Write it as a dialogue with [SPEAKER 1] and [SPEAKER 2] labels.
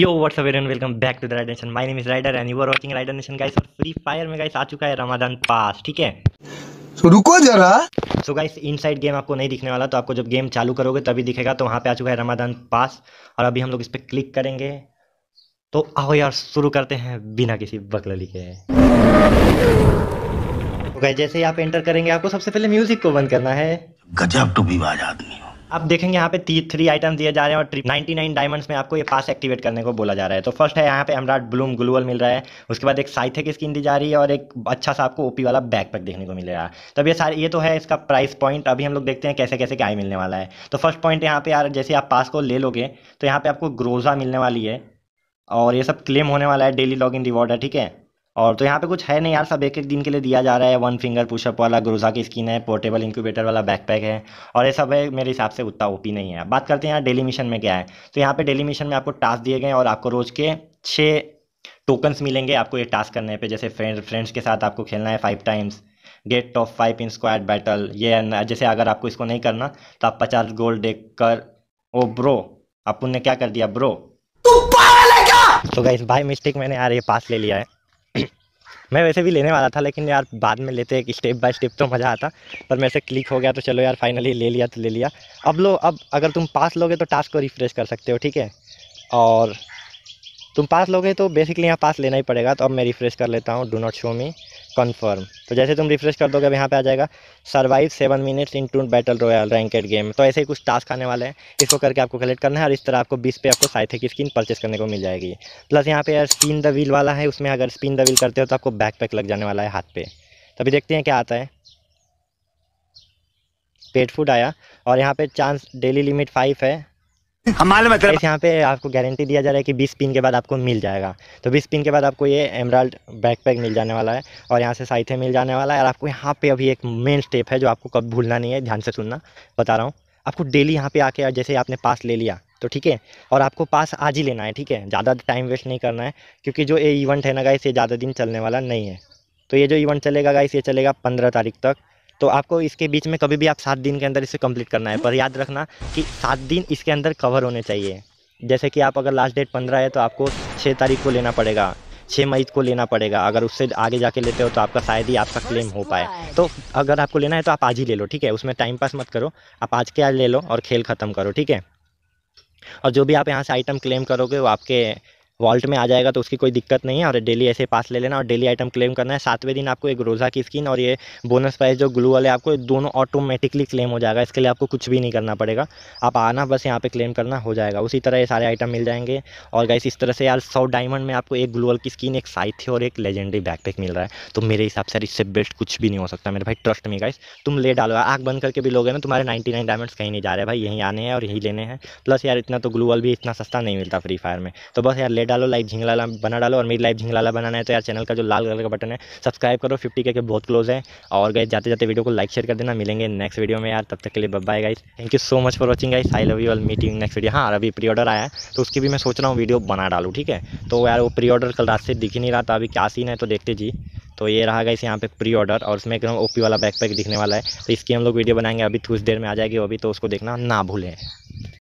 [SPEAKER 1] yo what's up everyone welcome back to the Rider Nation my name is Rider and you are watching Rider Nation guys और Free Fire में guys आ चुका है Ramadan पास ठीक है सो so, रुको जरा so so guys inside game आपको नहीं दिखने वाला तो आपको जब गेम चालू करोगे तभी दिखेगा तो वहाँ पे आ चुका है रमादान पास और अभी हम लोग इस पर क्लिक करेंगे तो आओ यार शुरू करते हैं बिना किसी बकलली के तो गाइस जैसे ही आप एंटर करेंगे आपको सबसे पहले म्यूजिक को बंद करना है गजब टू भी आदमी हो आप देखेंगे यहाँ पे थ्री थ्री आइटम्स दिए जा रहे हैं और ट्रिप नाइन्टी नाइन डायमंड्स में आपको ये पास एक्टिवेट करने को बोला जा रहा है तो फर्स्ट है यहाँ पे एमराड ब्लूम ग्लूअल मिल रहा है उसके बाद एक साइथे की स्किन दी जा रही है और एक अच्छा सा आपको ओपी वाला बैकपैक देखने को मिल रहा है तब ये सारे ये तो है इसका प्राइस पॉइंट अभी हम लोग देखते हैं कैसे कैसे क्या मिलने वाला है तो फर्स्ट पॉइंट यहाँ पे यार जैसे आप पास को ले लोगे तो यहाँ पे आपको ग्रोजा मिलने वाली है और ये सब क्लेम होने वाला है डेली लॉग इन रिवॉर्ड है ठीक है और तो यहाँ पे कुछ है नहीं यार सब एक एक दिन के लिए दिया जा रहा है वन फिंगर पुशअप वाला ग्रोजा की स्किन है पोर्टेबल इंक्यूबेटर वाला बैकपैक है और ये सब है मेरे हिसाब से उतना ओपी नहीं है बात करते हैं यहाँ डेली मिशन में क्या है तो यहाँ पे डेली मिशन में आपको टास्क दिए गए और आपको रोज़ के छः टोकन्स मिलेंगे आपको ये टास्क करने पर जैसे फ्रेंड फ्रेंड्स के साथ आपको खेलना है five times get top five in squad battle ये जैसे अगर आपको इसको नहीं करना तो आप पचास गोल्ड देख कर ओ ब्रो अपन ने क्या कर दिया ब्रो तो गाइस भाई मिस्टेक मैंने यार ये पास ले लिया है मैं वैसे भी लेने वाला था लेकिन यार बाद में लेते एक स्टेप बाय स्टेप तो मज़ा आता पर मेरे से क्लिक हो गया तो चलो यार फाइनली ले लिया तो ले लिया अब लो अब अगर तुम पास लोगे तो टास्क को रिफ्रेश कर सकते हो ठीक है और तुम पास लोगे तो बेसिकली यहाँ पास लेना ही पड़ेगा तो अब मैं रिफ्रेश कर लेता हूँ do not show me confirm तो जैसे तुम रिफ्रेश कर दोगे अब यहाँ पे आ जाएगा survive seven minutes in two battle royale ranked game तो ऐसे ही कुछ टास्क आने वाले हैं इसको करके आपको कलेक्ट करना है और इस तरह आपको बीस पे आपको साइथे की स्किन परचेस करने को मिल जाएगी प्लस यहाँ पे यार स्पिन द व्हील वाला है उसमें अगर स्पिन द व्हील करते हो तो आपको बैक पैक लग जाने वाला है हाथ पे तभी तो देखते हैं क्या आता है पेट फूड आया और यहाँ पे चांस डेली लिमिट फाइव है हमारे हाँ, मतलब यहाँ पे आपको गारंटी दिया जा रहा है कि 20 पिन के बाद आपको मिल जाएगा तो 20 पिन के बाद आपको ये एमराल्ड बैकपैक मिल जाने वाला है और यहाँ से साइथे मिल जाने वाला है और आपको यहाँ पे अभी एक मेन स्टेप है जो आपको कब भूलना नहीं है ध्यान से सुनना बता रहा हूँ आपको डेली यहाँ पे आके जैसे आपने पास ले लिया तो ठीक है और आपको पास आज ही लेना है ठीक है ज़्यादा टाइम वेस्ट नहीं करना है क्योंकि जो ये इवेंट है ना गाइस ये ज़्यादा दिन चलने वाला नहीं है तो ये जो इवेंट चलेगा गाइस ये चलेगा पंद्रह तारीख तक तो आपको इसके बीच में कभी भी आप सात दिन के अंदर इसे कंप्लीट करना है पर याद रखना कि सात दिन इसके अंदर कवर होने चाहिए जैसे कि आप अगर लास्ट डेट पंद्रह है तो आपको छः तारीख को लेना पड़ेगा छः मई को लेना पड़ेगा अगर उससे आगे जाके लेते हो तो आपका शायद ही आपका क्लेम हो पाए तो अगर आपको लेना है तो आप आज ही ले लो ठीक है उसमें टाइम पास मत करो आप आज के आज ले लो और खेल ख़त्म करो ठीक है और जो भी आप यहाँ से आइटम क्लेम करोगे वो आपके वॉल्ट में आ जाएगा तो उसकी कोई दिक्कत नहीं है और डेली ऐसे पास ले लेना और डेली आइटम क्लेम करना है सातवें दिन आपको एक रोज़ा की स्किन और ये बोनस प्राइस जो ग्लू वाले आपको दोनों ऑटोमेटिकली क्लेम हो जाएगा इसके लिए आपको कुछ भी नहीं करना पड़ेगा आप आना बस यहाँ पर क्लेम करना हो जाएगा उसी तरह ये सारे आइटम मिल जाएंगे और गाइस इस तरह से यार सौ डायमंड में आपको एक ग्लूअल की स्किन एक साइथ और एक लेजेंडरी बैकपैक मिल रहा है तो मेरे हिसाब से इससे बेस्ट कुछ भी नहीं हो सकता मेरे भाई ट्रस्ट में गाइस तुम ले डालो आग बंद करके भी लोगे ना तुम्हारे नाइन्टी नाइन डायमंड्स कहीं नहीं जा रहे भाई यहीं आने हैं और यहीं लेने हैं प्लस यार इतना तो ग्लूअल भी इतना सस्ता नहीं मिलता फ्री फायर में तो बस यार ले डालो लाइक झिंगलाला बना डालो और मेरी लाइव झिंगलाला बनाना है तो यार चैनल का जो लाल कलर का बटन है सब्सक्राइब करो फिफ्टी के बहुत क्लोज है और गए जाते जाते वीडियो को लाइक शेयर कर देना मिलेंगे नेक्स्ट वीडियो में यार तब तक के लिए bye guys thank you so much for watching guys I love you all meeting next video हाँ अभी प्री ऑर्डर आया तो उसकी भी मैं सोच रहा हूँ वीडियो बना डालू ठीक है तो यार वो प्री ऑर्डर कल रात से दिख ही नहीं रहा था अभी क्या सीन है तो देखते जी तो ये रहा गाइस यहाँ पे प्री ऑर्डर और उसमें एकदम ओपी वाला बैकपैक दिखने वाला है तो इसकी हम लोग वीडियो बनाएंगे अभी कुछ देर में आ जाएगी अभी तो उसको देखना ना भूलें